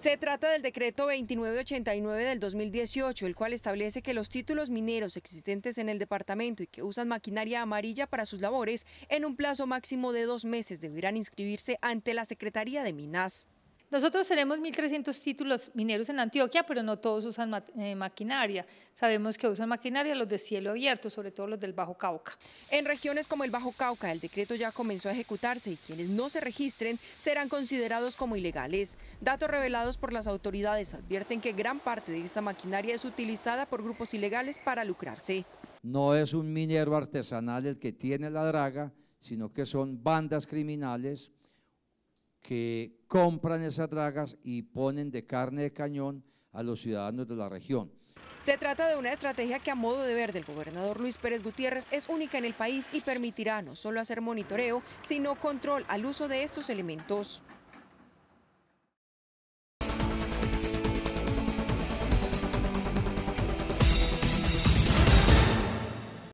Se trata del decreto 2989 del 2018, el cual establece que los títulos mineros existentes en el departamento y que usan maquinaria amarilla para sus labores, en un plazo máximo de dos meses deberán inscribirse ante la Secretaría de Minas. Nosotros tenemos 1.300 títulos mineros en Antioquia, pero no todos usan eh, maquinaria. Sabemos que usan maquinaria los de cielo abierto, sobre todo los del Bajo Cauca. En regiones como el Bajo Cauca, el decreto ya comenzó a ejecutarse y quienes no se registren serán considerados como ilegales. Datos revelados por las autoridades advierten que gran parte de esta maquinaria es utilizada por grupos ilegales para lucrarse. No es un minero artesanal el que tiene la draga, sino que son bandas criminales que compran esas dragas y ponen de carne de cañón a los ciudadanos de la región. Se trata de una estrategia que a modo de ver del gobernador Luis Pérez Gutiérrez es única en el país y permitirá no solo hacer monitoreo, sino control al uso de estos elementos.